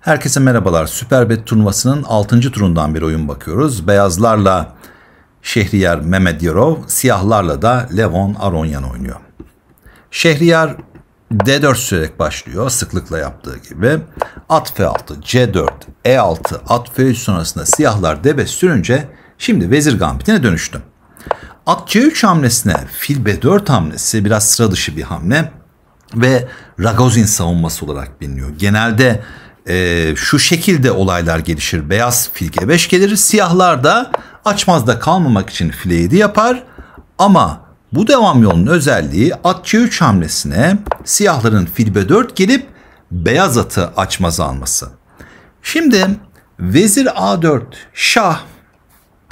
Herkese merhabalar. Süper Bet turnuvasının 6. turundan bir oyun bakıyoruz. Beyazlarla Şehriyar Mehmet Yarov, siyahlarla da Levon Aronyan oynuyor. Şehriyar D4 sürerek başlıyor sıklıkla yaptığı gibi. At F6, C4, E6, at F3 sonrasında siyahlar D5 sürünce şimdi vezir gambitine dönüştüm? At C3 hamlesine fil B4 hamlesi biraz sıra dışı bir hamle ve Ragozin savunması olarak biliniyor. Genelde e, şu şekilde olaylar gelişir. Beyaz fil gebeş gelir. Siyahlar da açmazda kalmamak için file 7 yapar. Ama bu devam yolunun özelliği at C3 hamlesine siyahların fil B4 gelip beyaz atı açmaz alması. Şimdi vezir A4 şah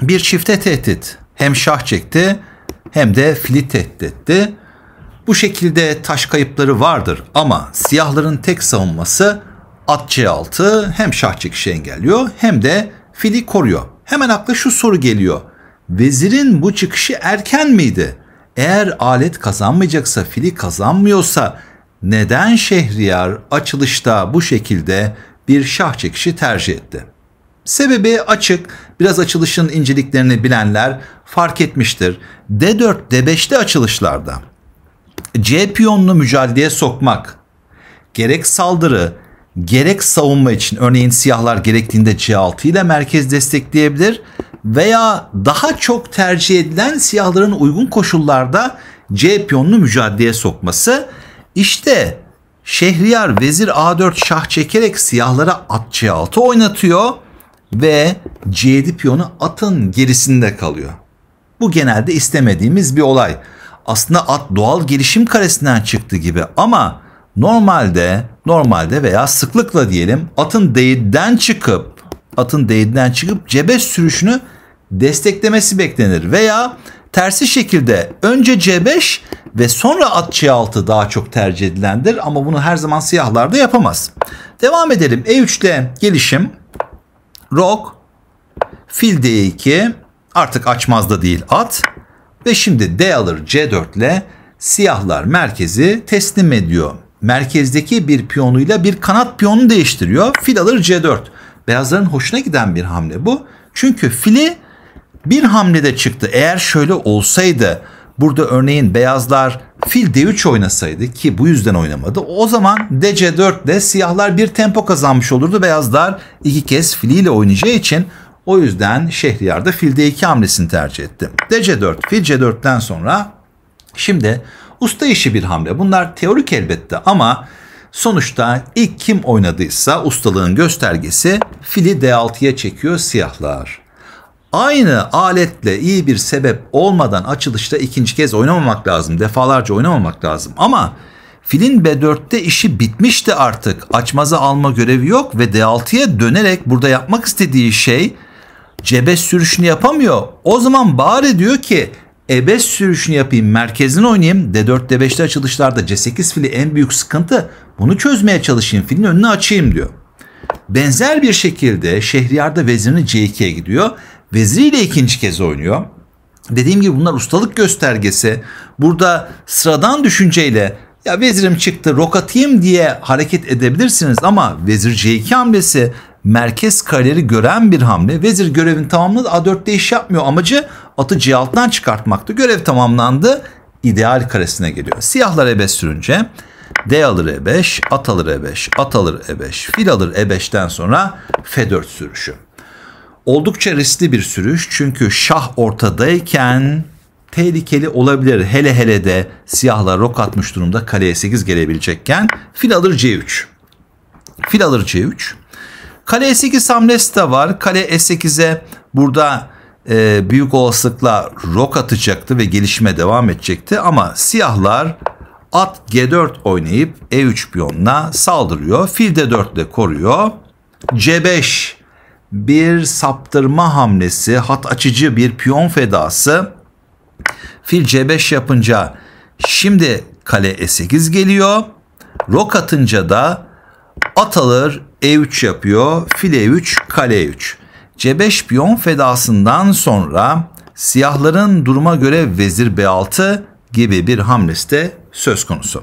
bir çifte tehdit. Hem şah çekti hem de fili tehdit etti. Bu şekilde taş kayıpları vardır ama siyahların tek savunması at C6 hem şah çekişi engelliyor hem de fili koruyor. Hemen akla şu soru geliyor. Vezirin bu çıkışı erken miydi? Eğer alet kazanmayacaksa, fili kazanmıyorsa neden Şehriyar açılışta bu şekilde bir şah çekişi tercih etti? Sebebi açık. Biraz açılışın inceliklerini bilenler fark etmiştir. D4, D5'te açılışlarda C piyonunu mücadeleye sokmak, gerek saldırı, gerek savunma için örneğin siyahlar gerektiğinde C6 ile merkez destekleyebilir veya daha çok tercih edilen siyahların uygun koşullarda C piyonunu mücadeleye sokması. İşte Şehriyar vezir A4 şah çekerek siyahlara at C6 oynatıyor ve C7 piyonu atın gerisinde kalıyor. Bu genelde istemediğimiz bir olay. Aslında at doğal gelişim karesinden çıktı gibi ama normalde normalde veya sıklıkla diyelim atın değiden çıkıp atın değiden çıkıp cebe sürüşünü desteklemesi beklenir veya tersi şekilde önce C5 ve sonra at C6 daha çok tercih edilendir ama bunu her zaman siyahlarda yapamaz. Devam edelim. E3'te gelişim rok fil D2 artık açmaz da değil at ve şimdi D alır C4 ile siyahlar merkezi teslim ediyor merkezdeki bir piyonuyla bir kanat piyonu değiştiriyor. Fil alır C4. Beyazların hoşuna giden bir hamle bu. Çünkü fili bir hamlede çıktı. Eğer şöyle olsaydı burada örneğin beyazlar fil D3 oynasaydı ki bu yüzden oynamadı. O zaman DC4 ile siyahlar bir tempo kazanmış olurdu. Beyazlar iki kez filiyle oynayacağı için o yüzden şehriyarda fil D2 hamlesini tercih etti. DC4 fil C4'ten sonra şimdi usta işi bir hamle. Bunlar teorik elbette ama sonuçta ilk kim oynadıysa ustalığın göstergesi fili D6'ya çekiyor siyahlar. Aynı aletle iyi bir sebep olmadan açılışta ikinci kez oynamamak lazım. Defalarca oynamamak lazım. Ama filin B4'te işi bitmişti artık. Açmaza alma görevi yok ve D6'ya dönerek burada yapmak istediği şey cebe sürüşünü yapamıyor. O zaman bari diyor ki Ebes sürüşünü yapayım, merkezini oynayayım. D4, D5'te açılışlarda C8 fili en büyük sıkıntı. Bunu çözmeye çalışayım, filin önünü açayım diyor. Benzer bir şekilde Şehriyar'da vezirini C2'ye gidiyor. Veziriyle ikinci kez oynuyor. Dediğim gibi bunlar ustalık göstergesi. Burada sıradan düşünceyle ya vezirim çıktı rok atayım diye hareket edebilirsiniz ama vezir C2 hamlesi merkez kareleri gören bir hamle. Vezir görevini tamamladı A4'te iş yapmıyor. Amacı atı C6'dan çıkartmakta Görev tamamlandı. ideal karesine geliyor. Siyahlar E5 sürünce D alır E5, at alır E5, at alır E5, fil alır E5'ten sonra F4 sürüşü. Oldukça riskli bir sürüş çünkü şah ortadayken tehlikeli olabilir. Hele hele de siyahlar rok atmış durumda kaleye 8 gelebilecekken fil alır C3. Fil alır C3. Kale E8 hamlesi de var. Kale E8'e burada e, büyük olasılıkla rok atacaktı ve gelişme devam edecekti. Ama siyahlar at G4 oynayıp E3 piyonla saldırıyor. Fil D4 ile koruyor. C5 bir saptırma hamlesi, hat açıcı bir piyon fedası. Fil C5 yapınca şimdi kale E8 geliyor. Rok atınca da at alır E3 yapıyor. Fil E3, kale E3. Cebeş Piyon fedasından sonra siyahların duruma göre vezir B6 gibi bir hamlesi de söz konusu.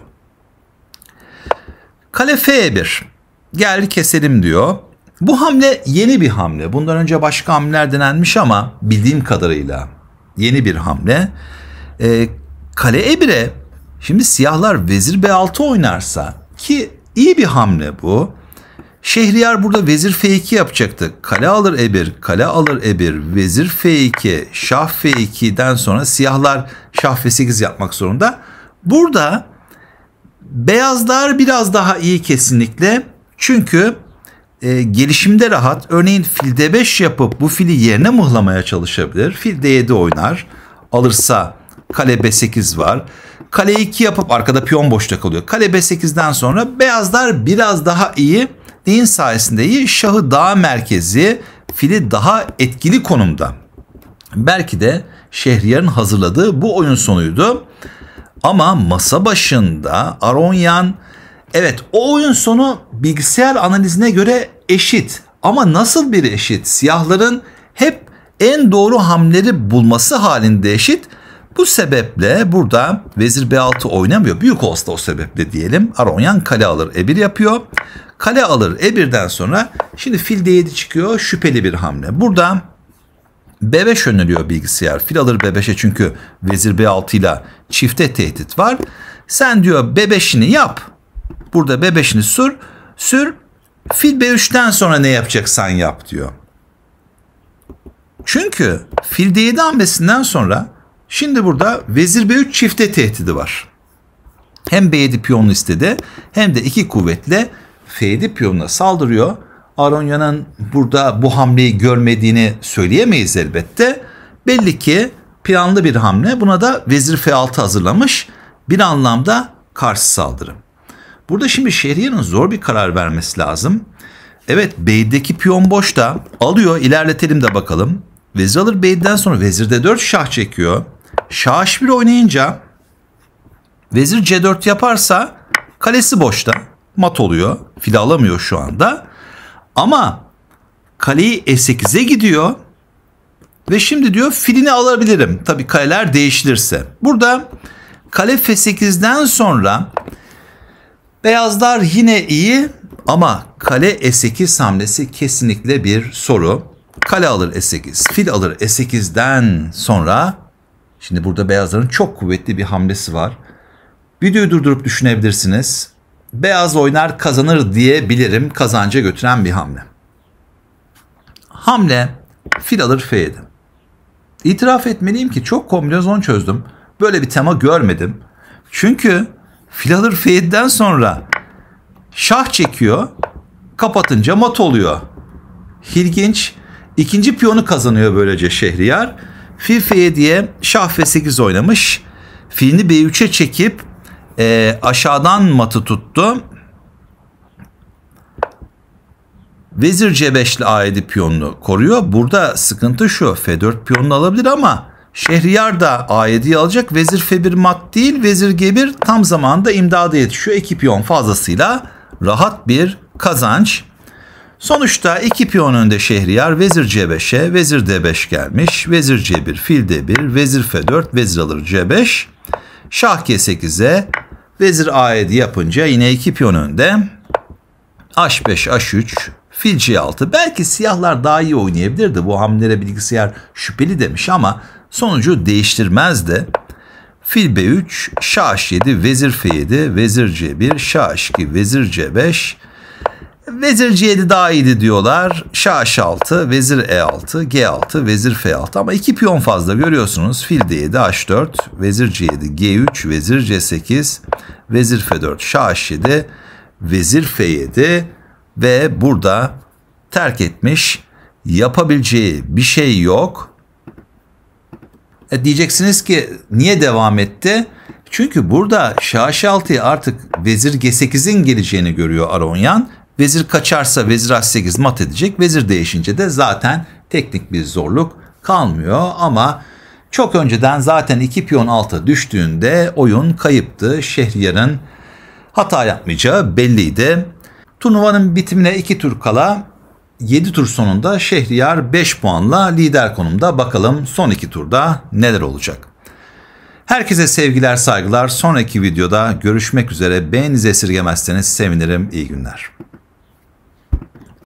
Kale F1 gel keselim diyor. Bu hamle yeni bir hamle. Bundan önce başka hamleler denenmiş ama bildiğim kadarıyla yeni bir hamle. Ee, e, kale E1'e şimdi siyahlar vezir B6 oynarsa ki iyi bir hamle bu. Şehriyar burada vezir f2 yapacaktı. Kale alır e1, kale alır e1, vezir f2, şah f2'den sonra siyahlar şah f8 yapmak zorunda. Burada beyazlar biraz daha iyi kesinlikle. Çünkü e, gelişimde rahat. Örneğin fil d5 yapıp bu fili yerine mıhlamaya çalışabilir. Fil d7 oynar. Alırsa kale b8 var. Kale 2 yapıp arkada piyon boşta kalıyor. Kale b8'den sonra beyazlar biraz daha iyi Din sayesinde şahı daha merkezi, fili daha etkili konumda. Belki de Şehriyar'ın hazırladığı bu oyun sonuydu. Ama masa başında Aronyan evet o oyun sonu bilgisayar analizine göre eşit. Ama nasıl bir eşit? Siyahların hep en doğru hamleri bulması halinde eşit. Bu sebeple burada vezir b6 oynamıyor. Büyük olsa o sebeple diyelim. Aronyan kale alır e1 yapıyor. Kale alır e1'den sonra şimdi fil d7 çıkıyor. Şüpheli bir hamle. Burada b5 öneriyor bilgisayar. Fil alır b5'e çünkü vezir b6 ile çifte tehdit var. Sen diyor b5'ini yap. Burada b5'ini sür. Sür. Fil b3'ten sonra ne yapacaksan yap diyor. Çünkü fil d7 hamlesinden sonra Şimdi burada vezir B3 çifte tehdidi var. Hem B7 piyon listede hem de iki kuvvetle F7 piyonuna saldırıyor. Aronya'nın burada bu hamleyi görmediğini söyleyemeyiz elbette. Belli ki planlı bir hamle. Buna da vezir F6 hazırlamış. Bir anlamda karşı saldırı. Burada şimdi Şehriyar'ın zor bir karar vermesi lazım. Evet Bey'deki piyon boşta. Alıyor ilerletelim de bakalım. Vezir alır Bey'den sonra vezirde 4 şah çekiyor. Şaş bir oynayınca vezir C4 yaparsa kalesi boşta. Mat oluyor. Fil alamıyor şu anda. Ama kaleyi E8'e gidiyor. Ve şimdi diyor filini alabilirim. Tabii kaleler değişilirse. Burada kale F8'den sonra beyazlar yine iyi ama kale E8 hamlesi kesinlikle bir soru. Kale alır E8, fil alır E8'den sonra Şimdi burada beyazların çok kuvvetli bir hamlesi var. Videoyu durdurup düşünebilirsiniz. Beyaz oynar kazanır diyebilirim kazanca götüren bir hamle. Hamle fil alır F7. İtiraf etmeliyim ki çok kombinasyon çözdüm. Böyle bir tema görmedim. Çünkü fil alır F7'den sonra şah çekiyor. Kapatınca mat oluyor. Hilginç İkinci piyonu kazanıyor böylece Şehriyar. Fil f diye şah F8 oynamış. Filini B3'e çekip e, aşağıdan matı tuttu. Vezir C5 ile A7 piyonunu koruyor. Burada sıkıntı şu. F4 piyonunu alabilir ama Şehriyar da A7'yi alacak. Vezir F1 mat değil. Vezir G1 tam zamanda imdada yetişiyor. ekip piyon fazlasıyla rahat bir kazanç. Sonuçta iki piyon önde Şehriyar, vezir C5'e, vezir D5 gelmiş. Vezir C1, fil D1, vezir F4, vezir alır C5. Şah G8'e, vezir A7 yapınca yine iki piyon önde. H5, H3, fil C6. Belki siyahlar daha iyi oynayabilirdi. Bu hamlere bilgisayar şüpheli demiş ama sonucu değiştirmez de. Fil B3, Şah H7, vezir F7, vezir C1, Şah H2, vezir C5, Vezir C7 daha iyiydi diyorlar. Şah H6, Vezir E6, G6, Vezir F6 ama iki piyon fazla görüyorsunuz. Fil D7, H4, Vezir C7, G3, Vezir C8, Vezir F4, Şah H7, Vezir F7 ve burada terk etmiş yapabileceği bir şey yok. E diyeceksiniz ki niye devam etti? Çünkü burada Şah 6'ya artık Vezir G8'in geleceğini görüyor Aronyan Vezir kaçarsa vezir h8 mat edecek. Vezir değişince de zaten teknik bir zorluk kalmıyor ama çok önceden zaten iki piyon alta düştüğünde oyun kayıptı. Şehriyar'ın hata yapmayacağı belliydi. Turnuvanın bitimine iki tur kala 7 tur sonunda Şehriyar 5 puanla lider konumda. Bakalım son iki turda neler olacak. Herkese sevgiler saygılar. Sonraki videoda görüşmek üzere. Beğeninizi esirgemezseniz sevinirim. İyi günler.